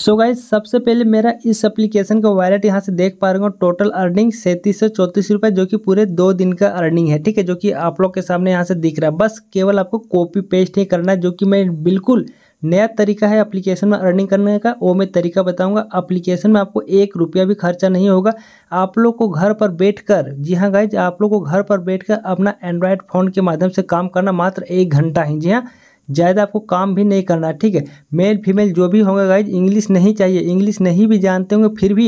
so guys सबसे पहले मेरा इस एप्लीकेशन का वॉलेट यहाँ से देख पा रहे हो टोटल अर्निंग सैंतीस सौ चौंतीस रुपये जो कि पूरे दो दिन का अर्निंग है ठीक है जो कि आप लोग के सामने यहाँ से दिख रहा है बस केवल आपको कॉपी पेस्ट ही करना है जो कि मैं बिल्कुल नया तरीका है एप्लीकेशन में अर्निंग करने का वो मैं तरीका बताऊंगा एप्लीकेशन में आपको एक रुपया भी खर्चा नहीं होगा आप लोग को घर पर बैठकर जी हाँ गाइज आप लोग को घर पर बैठकर अपना एंड्रॉयड फ़ोन के माध्यम से काम करना मात्र एक घंटा ही जी हाँ ज़्यादा आपको काम भी नहीं करना ठीक है मेल फीमेल जो भी होंगे गाइज इंग्लिश नहीं चाहिए इंग्लिश नहीं भी जानते होंगे फिर भी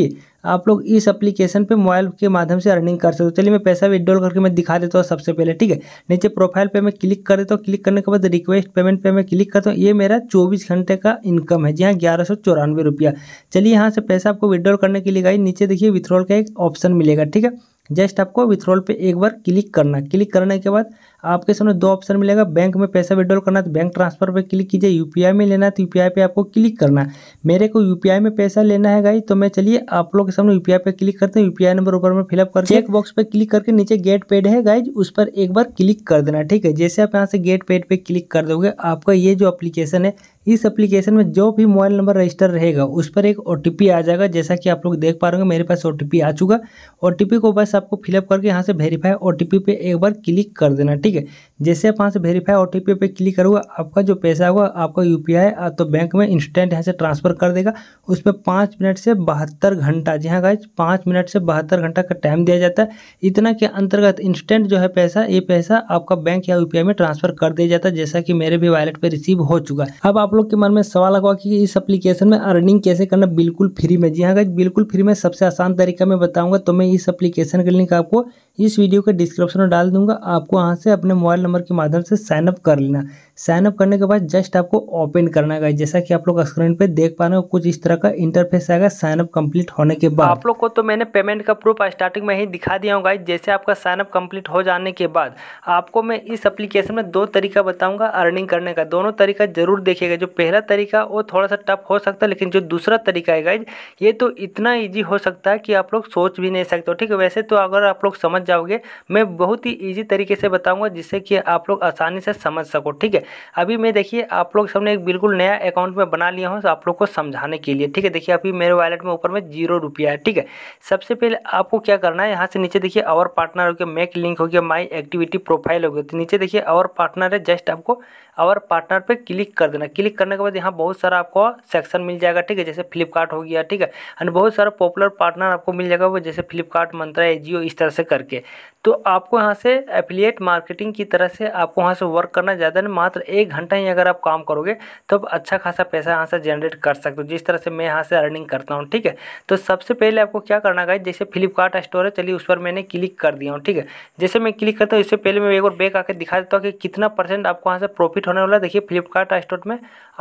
आप लोग इस एप्लीकेशन पे मोबाइल के माध्यम से अर्निंग कर सकते हो चलिए मैं पैसा विड्रॉल करके मैं दिखा देता हूँ सबसे पहले ठीक है नीचे प्रोफाइल पे मैं क्लिक कर देता हूँ क्लिक करने के बाद रिक्वेस्ट पेमेंट पे मैं क्लिक करता हूँ ये मेरा चौबीस घंटे का इनकम है जी हाँ ग्यारह सौ चौरानवे रुपया चलिए यहाँ से पैसा आपको विड्रॉल करने के लिए गाई नीचे देखिए विथ्रॉल का एक ऑप्शन मिलेगा ठीक है जस्ट आपको विथ्रॉल पर एक बार क्लिक करना क्लिक करने के बाद आपके सामने दो ऑप्शन मिलेगा बैंक में पैसा विड्रॉल करना तो बैंक ट्रांसफर पर क्लिक कीजिए यूपीआई में लेना है तो यूपीआई पे आपको क्लिक करना मेरे को यूपीआई में पैसा लेना है गाई तो मैं चलिए आप लोग के सामने यूपीआई पे क्लिक करते हैं यूपीआई नंबर ऊपर में फिलअप करके चेक बॉक्स पर क्लिक करके नीचे गेट पेड है गाइज उस पर एक बार क्लिक कर देना ठीक है जैसे आप यहाँ से गेट पेड पर क्लिक कर दोगे आपका ये जो अप्लीकेशन है इस एप्लीकेशन में जो भी मोबाइल नंबर रजिस्टर रहेगा उस पर एक ओ आ जाएगा जैसा कि आप लोग देख पा रहे मेरे पास ओ आ चुका ओ को बस आपको फिलअप करके यहाँ से वेरीफाई ओ पे एक बार क्लिक कर देना ठीक ठीक है जैसे आप वहाँ से वेरीफाई ओ टी पी पे क्लिक करोगे आपका जो पैसा होगा आपका यू पी आई तो बैंक में इंस्टेंट यहाँ से ट्रांसफ़र कर देगा उसमें पाँच मिनट से बहत्तर घंटा जी हाँ गाइज पाँच मिनट से बहत्तर घंटा का टाइम दिया जाता है इतना के अंतर्गत इंस्टेंट जो है पैसा ये पैसा आपका बैंक या यू में ट्रांसफ़र कर दिया जाता है जैसा कि मेरे भी वॉलेट पर रिसीव हो चुका है अब आप लोग के मन में सवाल लगा कि इस अप्लीकेशन में अर्निंग कैसे करना बिल्कुल फ्री में जी हाँ गाइज बिल्कुल फ्री में सबसे आसान तरीका मैं बताऊँगा तो मैं इस अप्लीकेशन का लिंक आपको इस वीडियो के डिस्क्रिप्शन में डाल दूंगा आपको वहाँ से अपने मोबाइल नंबर के माध्यम से साइनअप कर लेना साइन अप करने के बाद जस्ट आपको ओपन करना है जैसा कि आप लोग स्क्रीन पे देख पा रहे हो कुछ इस तरह का इंटरफेस आएगा साइन अप कंप्लीट होने के बाद आप लोग को तो मैंने पेमेंट का प्रूफ स्टार्टिंग में ही दिखा दिया हूँ गाइज जैसे आपका साइन अप कंप्लीट हो जाने के बाद आपको मैं इस अप्लीकेशन में दो तरीका बताऊँगा अर्निंग करने का दोनों तरीका जरूर देखिएगा जो पहला तरीका वो थोड़ा सा टफ हो सकता है लेकिन जो दूसरा तरीका है गाइज ये तो इतना ईजी हो सकता है कि आप लोग सोच भी नहीं सकते हो ठीक है वैसे तो अगर आप लोग समझ जाओगे मैं बहुत ही ईजी तरीके से बताऊँगा जिससे कि आप लोग आसानी से समझ सको ठीक है अभी मैं देखिए आप लोग सबने एक बिल्कुल नया अकाउंट में बना लिया हूँ तो आप लोग को समझाने के लिए ठीक है देखिए अभी मेरे वॉलेट में ऊपर में जीरो रुपया है ठीक है सबसे पहले आपको क्या करना है यहाँ से नीचे देखिए और पार्टनर हो गया मेक लिंक हो गया माई एक्टिविटी प्रोफाइल हो गया तो नीचे देखिए और पार्टनर है जस्ट आपको और पार्टनर पे क्लिक कर देना क्लिक करने के बाद यहाँ बहुत सारा आपको सेक्शन मिल जाएगा ठीक है जैसे फ्लिपकार्ट हो गया ठीक है एंड बहुत सारा पॉपुलर पार्टनर आपको मिल जाएगा वो जैसे फ्लिपकार्ट मंत्रा एजियो इस तरह से करके तो आपको यहाँ से एफिलिएट मार्केटिंग की तरह से आपको वहाँ से वर्क करना ज़्यादा नहीं मात्र एक घंटा ही अगर आप काम करोगे तो तो अच्छा खासा पैसा यहाँ से जनरेट कर सकते हो जिस तरह से मैं यहाँ से अर्निंग करता हूँ ठीक है तो सबसे पहले आपको क्या करना है जैसे फ्लिपकार्ट स्टोर है चलिए उस पर मैंने क्लिक कर दिया हूँ ठीक है जैसे मैं क्लिक करता हूँ इससे पहले मैं एक और बैक आकर दिखा देता हूँ कि कितना परसेंट आपको वहाँ से प्रॉफिट प्रॉफिट होने वाला है देखिए फ्लिपकार्ट स्टोर में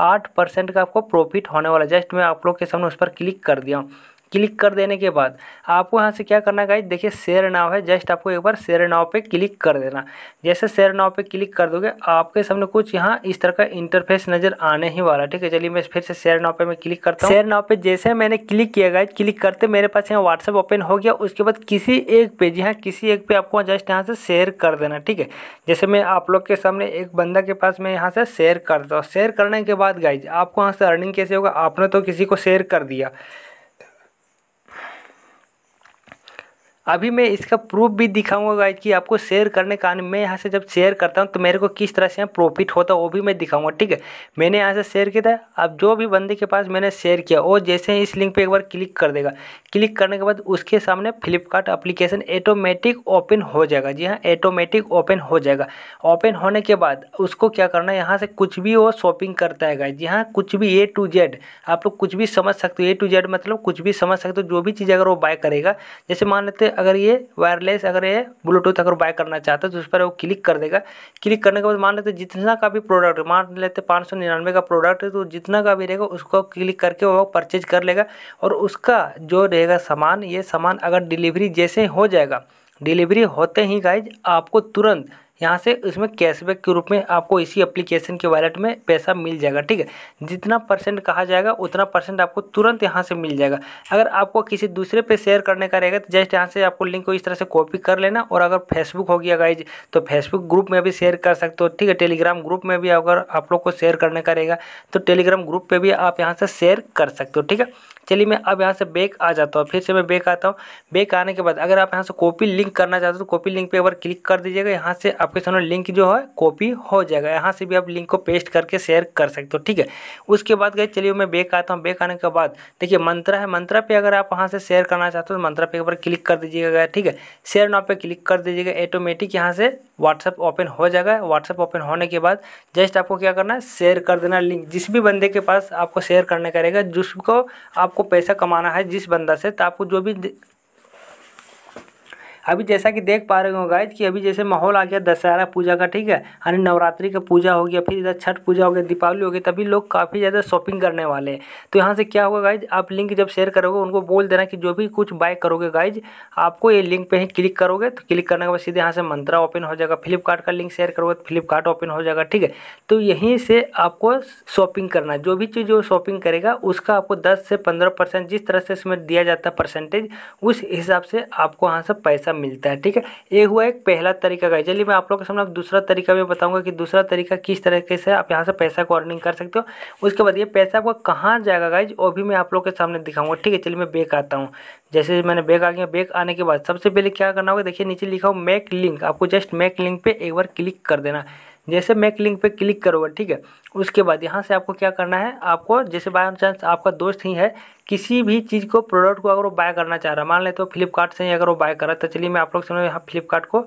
आठ परसेंट का आपको प्रॉफिट होने वाला है जस्ट मैं आप लोग के सामने उस पर क्लिक कर दिया हूँ क्लिक कर देने के बाद आपको यहाँ से क्या करना गाइज देखिए शेयर नाव है जस्ट आपको एक बार शेयर नाव पे क्लिक कर देना जैसे शेयर नाव पे क्लिक कर दोगे आपके सामने कुछ यहाँ इस तरह का इंटरफेस नज़र आने ही वाला ठीक है चलिए मैं फिर से शेयर नाव पे मैं क्लिक करता हूँ शेयर नाव पे जैसे मैंने क्लिक किया गाइज क्लिक करते मेरे पास यहाँ व्हाट्सअप ओपन हो गया उसके बाद किसी एक पेज यहाँ किसी एक पे आपको जस्ट यहाँ से शेयर कर देना ठीक है जैसे मैं आप लोग के सामने एक बंदा के पास मैं यहाँ से शेयर करता हूँ शेयर करने के बाद गाइज आपको यहाँ से अर्निंग कैसे होगा आपने तो किसी को शेयर कर दिया अभी मैं इसका प्रूफ भी दिखाऊंगा गाइज कि आपको शेयर करने का मैं यहाँ से जब शेयर करता हूँ तो मेरे को किस तरह से यहाँ प्रॉफिट होता है वो भी मैं दिखाऊंगा ठीक है मैंने यहाँ से शेयर किया था अब जो भी बंदे के पास मैंने शेयर किया वो जैसे ही इस लिंक पे एक बार क्लिक कर देगा क्लिक करने के बाद उसके सामने फ्लिपकार्ट अप्लीकेशन ऑटोमेटिक ओपन हो जाएगा जी हाँ ऑटोमेटिक ओपन हो जाएगा ओपन होने के बाद उसको क्या करना है यहाँ से कुछ भी वो शॉपिंग करता है गाइज जी हाँ कुछ भी ए टू जेड आप लोग कुछ भी समझ सकते हो ए टू जेड मतलब कुछ भी समझ सकते हो जो भी चीज़ अगर वो बाय करेगा जैसे मान लेते अगर ये वायरलेस अगर ये ब्लूटूथ अगर बाय करना चाहता है तो उस पर वो क्लिक कर देगा क्लिक करने के बाद मान लेते जितना का भी प्रोडक्ट मान लेते पाँच सौ निन्यानवे का प्रोडक्ट है तो जितना का भी रहेगा उसको क्लिक करके वो परचेज कर लेगा और उसका जो रहेगा सामान ये सामान अगर डिलीवरी जैसे हो जाएगा डिलीवरी होते ही गाइज आपको तुरंत यहाँ से इसमें कैशबैक के रूप में आपको इसी एप्लीकेशन के वॉलेट में पैसा मिल जाएगा ठीक है जितना परसेंट कहा जाएगा उतना परसेंट आपको तुरंत यहाँ से मिल जाएगा अगर आपको किसी दूसरे पे शेयर करने का रहेगा तो जस्ट यहाँ से आपको लिंक को इस तरह से कॉपी कर लेना और अगर फेसबुक हो गया गाइज तो फेसबुक ग्रुप में भी शेयर कर सकते हो ठीक है टेलीग्राम ग्रुप में भी अगर आप लोग को शेयर करने का रहेगा तो टेलीग्राम ग्रुप पर भी आप यहाँ से शेयर कर सकते हो ठीक है चलिए मैं अब यहाँ से बैक आ जाता हूँ फिर से मैं बैक आता हूँ बैक आने के बाद अगर आप यहाँ से कॉपी लिंक करना चाहते हो तो कॉपी लिंक पे एक बार क्लिक कर दीजिएगा यहाँ से आपके सामने लिंक जो है कॉपी हो जाएगा यहाँ से भी आप लिंक को पेस्ट करके शेयर कर सकते हो ठीक है उसके बाद गए चलिए मैं बैक आता हूँ बैक आने के बाद देखिए मंत्रा है मंत्रा पर अगर आप वहाँ से शेयर करना चाहते हो तो मंत्रा पर एक बार क्लिक कर दीजिएगा ठीक है शेयर नाव पर क्लिक कर दीजिएगा ऑटोमेटिक यहाँ से व्हाट्सअप ओपन हो जाएगा व्हाट्सअप ओपन होने के बाद जस्ट आपको क्या करना है शेयर कर देना लिंक जिस भी बंदे के पास आपको शेयर करने का रहेगा जिसको आपको पैसा कमाना है जिस बंदा से तो आपको जो भी अभी जैसा कि देख पा रहे हो गाइज कि अभी जैसे माहौल आ गया दशहरा पूजा का ठीक है यानी नवरात्रि का पूजा हो गया फिर इधर छठ पूजा हो गया दीपावली हो गई तभी लोग काफ़ी ज़्यादा शॉपिंग करने वाले हैं तो यहाँ से क्या होगा गाइज आप लिंक जब शेयर करोगे उनको बोल देना कि जो भी कुछ बाय करोगे गाइज आपको ये लिंक पर ही क्लिक करोगे तो क्लिक करने के बाद सीधे यहाँ से मंत्रा ओपन हो जाएगा फ्लिपकार्ट का लिंक शेयर करोगे तो फ्लिपकार्ट ओपन हो जाएगा ठीक है तो यहीं से आपको शॉपिंग करना जो भी चीज़ वो शॉपिंग करेगा उसका आपको दस से पंद्रह परसेंट जिस तरह से इसमें दिया जाता है परसेंटेज उस हिसाब से आपको यहाँ से पैसा मिलता है ठीक है ये हुआ एक पहला तरीका का चलिए मैं आप लोग के सामने दूसरा तरीका भी बताऊंगा कि दूसरा तरीका किस तरीके से आप यहाँ से पैसा को अर्निंग कर सकते हो उसके बाद ये पैसा आपका कहाँ जाएगा गाइज वो भी मैं आप लोग के सामने दिखाऊंगा ठीक है चलिए मैं बैक आता हूँ जैसे मैंने बैग आ गया बैग आने के बाद सबसे पहले क्या करना होगा देखिए नीचे लिखा हो मेक लिंक आपको जस्ट मेक लिंक पर एक बार क्लिक कर देना जैसे मैक लिंक पे क्लिक करोगे ठीक है उसके बाद यहाँ से आपको क्या करना है आपको जैसे बाय चांस आपका दोस्त ही है किसी भी चीज़ को प्रोडक्ट को अगर वो बाय करना चाह रहा है मान लेते हो फ्लिपकार्ट से ही अगर वो बाय कर रहा है तो चलिए मैं आप लोग समझ यहाँ फ्लिपकार्ट को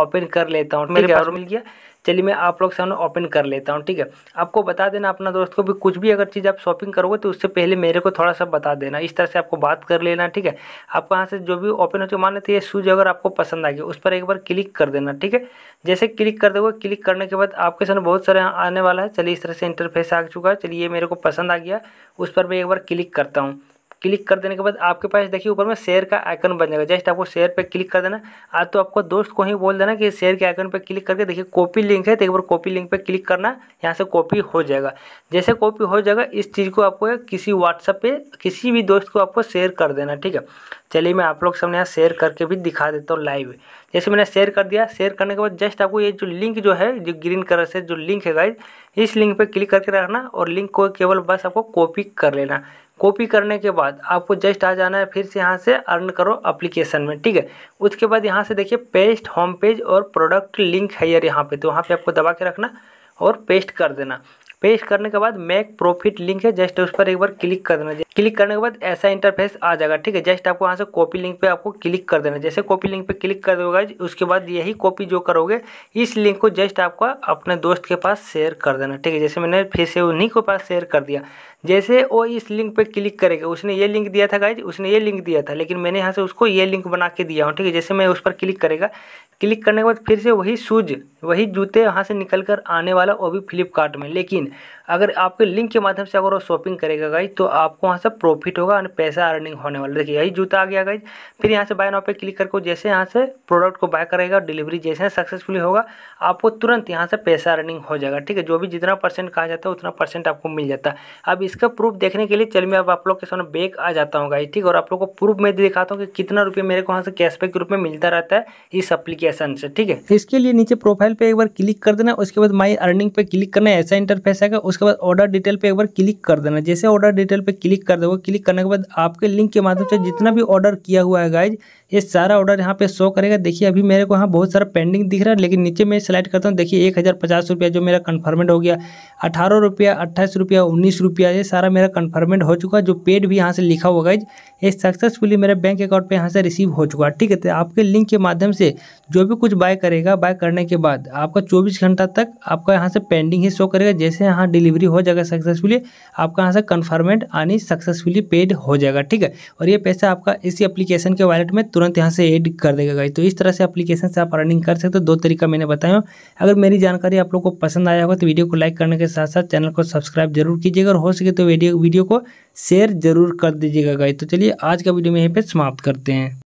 ओपन कर लेता हूँ मेरे पास मिल गया चलिए मैं आप लोग सामने ओपन कर लेता हूँ ठीक है आपको बता देना अपना दोस्त को भी कुछ भी अगर चीज़ आप शॉपिंग करोगे तो उससे पहले मेरे को थोड़ा सा बता देना इस तरह से आपको बात कर लेना ठीक है आप कहाँ से जो भी ओपन हो चुके मान लेते ये शूज़ अगर आपको पसंद आ गया उस पर एक बार क्लिक कर देना ठीक है जैसे क्लिक कर दोगे क्लिक करने के बाद आपके सामने बहुत सारे आने वाला है चलिए इस तरह से इंटरफेस आ चुका है चलिए ये मेरे को पसंद आ गया उस पर मैं एक बार क्लिक करता हूँ क्लिक कर देने के बाद आपके पास देखिए ऊपर में शेयर का आइकन बन जाएगा जस्ट आपको शेयर पे क्लिक कर देना आज तो आपको दोस्त को ही बोल देना कि शेयर के आइकन पे क्लिक करके देखिए कॉपी लिंक है तो एक बार कॉपी लिंक पे क्लिक करना यहाँ से कॉपी हो जाएगा जैसे कॉपी हो जाएगा इस चीज़ को आपको किसी व्हाट्सअप पर किसी भी दोस्त को आपको शेयर कर देना ठीक है चलिए मैं आप लोग सामने यहाँ शेयर करके भी दिखा देता हूँ लाइव जैसे मैंने शेयर कर दिया शेयर करने के बाद जस्ट आपको ये जो लिंक जो है जो ग्रीन कलर से जो लिंक है गाइज इस लिंक पर क्लिक करके रखना और लिंक को केवल बस आपको कॉपी कर लेना कॉपी करने के बाद आपको जस्ट आ जाना है फिर से यहाँ से अर्न करो अप्लीकेशन में ठीक है उसके बाद यहाँ से देखिए पेस्ट होम पेज और प्रोडक्ट लिंक है यार यहाँ पर तो वहाँ पर आपको दबा के रखना और पेस्ट कर देना पेश करने के बाद मैक प्रॉफिट लिंक है जस्ट उस पर एक बार क्लिक कर देना क्लिक करने के बाद ऐसा इंटरफेस आ जाएगा ठीक है जस्ट आपको यहाँ से कॉपी लिंक पे आपको क्लिक कर देना जैसे कॉपी लिंक पे क्लिक कर दोगे उसके बाद यही कॉपी जो करोगे इस लिंक को जस्ट आपका अपने दोस्त के पास शेयर कर देना ठीक है जैसे मैंने फिर से उन्हीं के पास शेयर कर दिया जैसे वो इस लिंक पे क्लिक करेगा उसने ये लिंक दिया था गाइज उसने ये लिंक दिया था लेकिन मैंने यहाँ से उसको ये लिंक बना के दिया हूँ ठीक है जैसे मैं उस पर क्लिक करेगा क्लिक करने के बाद फिर से वही शूज वही जूते वहाँ से निकल कर आने वाला वो भी फ्लिपकार्ट में लेकिन अगर आपके लिंक के माध्यम से अगर वो शॉपिंग करेगा गाइज तो आपको वहाँ से प्रॉफिट होगा और पैसा अर्निंग होने वाला देखिए यही जूता आ गया गाइज फिर यहाँ से बाय नाउ पे क्लिक करके जैसे यहाँ से प्रोडक्ट को बाय करेगा और डिलीवरी जैसे सक्सेसफुली होगा आपको तुरंत यहाँ से पैसा अर्निंग हो जाएगा ठीक है जो भी जितना परसेंट कहा जाता है उतना परसेंट आपको मिल जाता है अब इस इसका प्रूफ देखने के लिए चलिए मैं अब आप लोग के सामने बैग आ जाता हूँ गाइस ठीक और आप लोग को प्रूफ में दिखाता हूँ कि कितना रुपये मेरे को वहाँ से कैशबैक के रूप में मिलता रहता है इस अप्लीकेशन से ठीक है इसके लिए नीचे प्रोफाइल पर एक बार क्लिक कर देना उसके बाद माई अर्निंग पे क्लिक करना है ऐसा इंटरफेस आएगा उसके बाद ऑर्डर डिटेल पे एक बार क्लिक कर देना जैसे ऑर्डर डिटेल पे क्लिक कर देगा क्लिक करने के बाद आपके लिंक के माध्यम से जितना भी ऑर्डर किया हुआ है गाइज ये सारा ऑर्डर यहाँ पे शो करेगा देखिए अभी मेरे को यहाँ बहुत सारा पेंडिंग दिख रहा है लेकिन नीचे मैं सिलेक्ट करता हूँ देखिए एक हज़ार पचास रुपया जो मेरा कन्फर्मेंट हो गया अठारह रुपया अट्ठाईस रुपया उन्नीस रुपया ये सारा मेरा कन्फर्मेंट हो चुका है जो पेड भी यहाँ से लिखा हुआ गाइज ये सक्सेसफुली मेरे बैंक अकाउंट पर यहाँ से रिसीव हो चुका है ठीक है तो आपके लिंक के माध्यम से जो भी कुछ बाय करेगा बाय करने के बाद आपका चौबीस घंटा तक आपका यहाँ से पेंडिंग ही शो करेगा जैसे यहाँ डिलीवरी हो जाएगा सक्सेसफुली आपका यहाँ से कन्फर्मेंट आनी सक्सेसफुली पेड हो जाएगा ठीक है और ये पैसा आपका इसी एप्लीकेशन के वॉलेट में तुरंत तुरंत यहाँ से एड कर देगा गाइज तो इस तरह से एप्लीकेशन से आप अर्निंग कर सकते हो दो तरीका मैंने बताया अगर मेरी जानकारी आप लोग को पसंद आया होगा तो वीडियो को लाइक करने के साथ साथ चैनल को सब्सक्राइब जरूर कीजिएगा और हो सके तो वीडियो वीडियो को शेयर जरूर कर दीजिएगा गाइज तो चलिए आज का वीडियो में यहीं पर समाप्त करते हैं